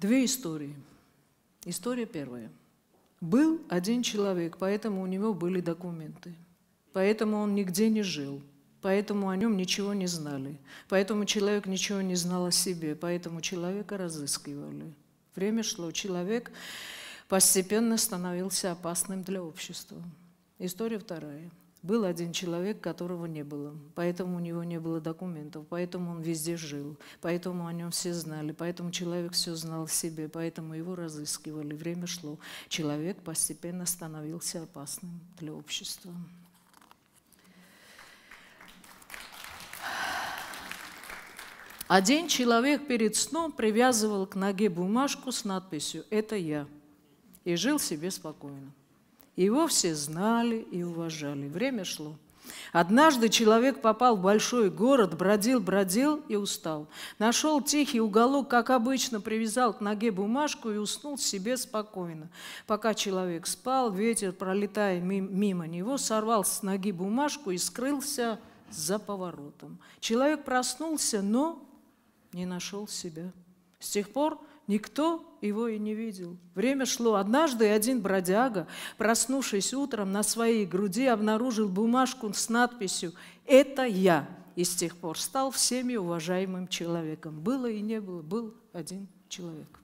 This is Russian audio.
Две истории. История первая. Был один человек, поэтому у него были документы. Поэтому он нигде не жил. Поэтому о нем ничего не знали. Поэтому человек ничего не знал о себе. Поэтому человека разыскивали. Время шло. Человек постепенно становился опасным для общества. История вторая. Был один человек, которого не было, поэтому у него не было документов, поэтому он везде жил, поэтому о нем все знали, поэтому человек все знал о себе, поэтому его разыскивали. Время шло. Человек постепенно становился опасным для общества. Один человек перед сном привязывал к ноге бумажку с надписью «Это я» и жил себе спокойно. Его все знали и уважали. Время шло. Однажды человек попал в большой город, бродил, бродил и устал. Нашел тихий уголок, как обычно, привязал к ноге бумажку и уснул себе спокойно. Пока человек спал, ветер, пролетая мимо него, сорвал с ноги бумажку и скрылся за поворотом. Человек проснулся, но не нашел себя. С тех пор Никто его и не видел. Время шло. Однажды один бродяга, проснувшись утром, на своей груди обнаружил бумажку с надписью «Это я». И с тех пор стал всеми уважаемым человеком. Было и не было, был один человек.